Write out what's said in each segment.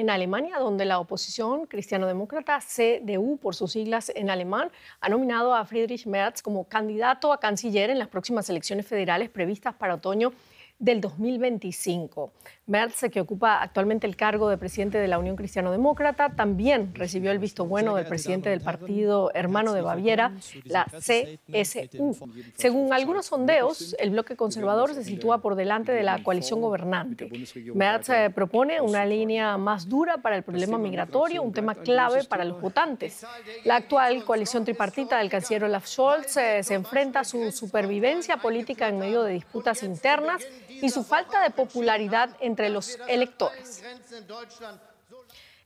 en Alemania, donde la oposición cristiano-demócrata CDU, por sus siglas en alemán, ha nominado a Friedrich Merz como candidato a canciller en las próximas elecciones federales previstas para otoño del 2025. Merz, que ocupa actualmente el cargo de presidente de la Unión Cristiano Demócrata, también recibió el visto bueno del presidente del partido hermano de Baviera, la CSU. Según algunos sondeos, el bloque conservador se sitúa por delante de la coalición gobernante. Merz eh, propone una línea más dura para el problema migratorio, un tema clave para los votantes. La actual coalición tripartita del canciller Olaf Scholz eh, se enfrenta a su supervivencia política en medio de disputas internas y su falta de popularidad entre los electores.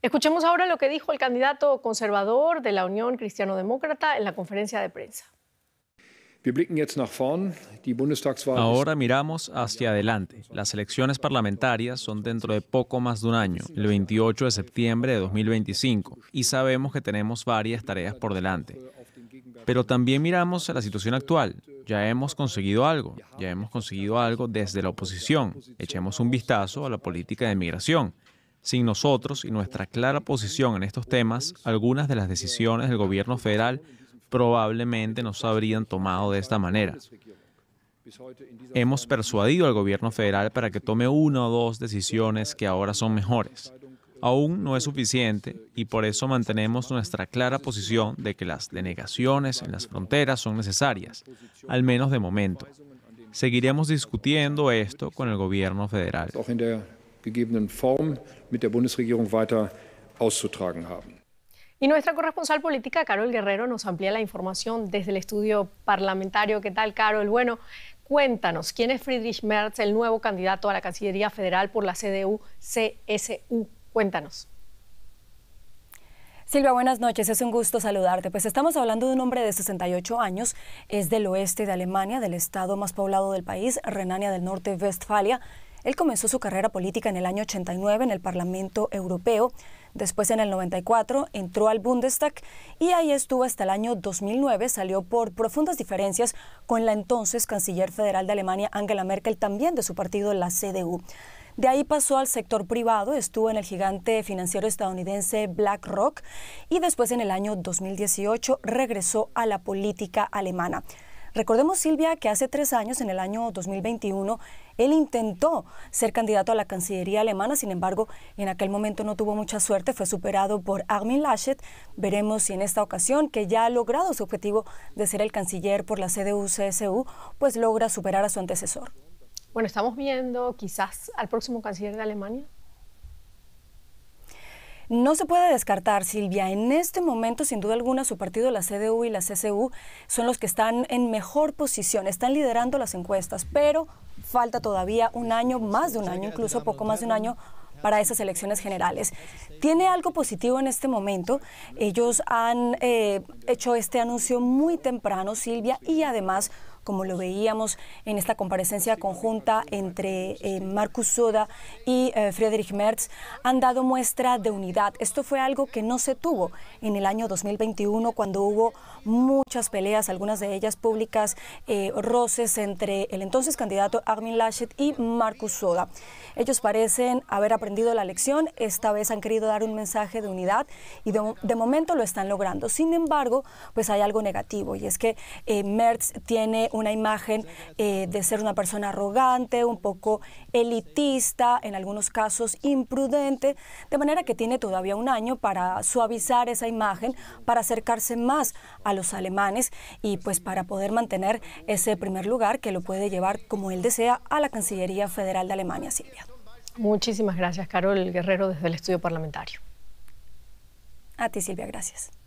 Escuchemos ahora lo que dijo el candidato conservador de la Unión Cristiano-Demócrata en la conferencia de prensa. Ahora miramos hacia adelante. Las elecciones parlamentarias son dentro de poco más de un año, el 28 de septiembre de 2025, y sabemos que tenemos varias tareas por delante. Pero también miramos a la situación actual ya hemos conseguido algo, ya hemos conseguido algo desde la oposición. Echemos un vistazo a la política de migración. Sin nosotros y nuestra clara posición en estos temas, algunas de las decisiones del gobierno federal probablemente no se habrían tomado de esta manera. Hemos persuadido al gobierno federal para que tome una o dos decisiones que ahora son mejores aún no es suficiente y por eso mantenemos nuestra clara posición de que las denegaciones en las fronteras son necesarias, al menos de momento. Seguiremos discutiendo esto con el gobierno federal. Y nuestra corresponsal política, Carol Guerrero, nos amplía la información desde el estudio parlamentario. ¿Qué tal, Carol? Bueno, cuéntanos, ¿quién es Friedrich Merz, el nuevo candidato a la Cancillería Federal por la CDU-CSU? Cuéntanos. Silvia, buenas noches, es un gusto saludarte. Pues estamos hablando de un hombre de 68 años, es del oeste de Alemania, del estado más poblado del país, Renania del Norte, Westfalia. Él comenzó su carrera política en el año 89 en el Parlamento Europeo, después en el 94 entró al Bundestag y ahí estuvo hasta el año 2009, salió por profundas diferencias con la entonces canciller federal de Alemania, Angela Merkel, también de su partido, la CDU. De ahí pasó al sector privado, estuvo en el gigante financiero estadounidense BlackRock y después en el año 2018 regresó a la política alemana. Recordemos, Silvia, que hace tres años, en el año 2021, él intentó ser candidato a la Cancillería alemana, sin embargo, en aquel momento no tuvo mucha suerte, fue superado por Armin Laschet. Veremos si en esta ocasión, que ya ha logrado su objetivo de ser el canciller por la CDU-CSU, pues logra superar a su antecesor. Bueno, estamos viendo quizás al próximo canciller de Alemania. No se puede descartar, Silvia. En este momento, sin duda alguna, su partido, la CDU y la CSU, son los que están en mejor posición, están liderando las encuestas, pero falta todavía un año, más de un año, incluso poco más de un año para esas elecciones generales. Tiene algo positivo en este momento. Ellos han eh, hecho este anuncio muy temprano, Silvia, y además como lo veíamos en esta comparecencia conjunta entre eh, Marcus Soda y eh, Friedrich Merz, han dado muestra de unidad. Esto fue algo que no se tuvo en el año 2021 cuando hubo muchas peleas, algunas de ellas públicas, eh, roces entre el entonces candidato Armin Laschet y Marcus Soda. Ellos parecen haber aprendido la lección, esta vez han querido dar un mensaje de unidad y de, momento lo están logrando. Sin embargo, pues hay algo negativo y es que Merz tiene una imagen eh, de ser una persona arrogante, un poco elitista, en algunos casos imprudente, de manera que tiene todavía un año para suavizar esa imagen, para acercarse más a los alemanes y pues para poder mantener ese primer lugar que lo puede llevar como él desea a la Cancillería Federal de Alemania, Silvia. Muchísimas gracias, Carol Guerrero, desde el estudio parlamentario. A ti, Silvia, gracias.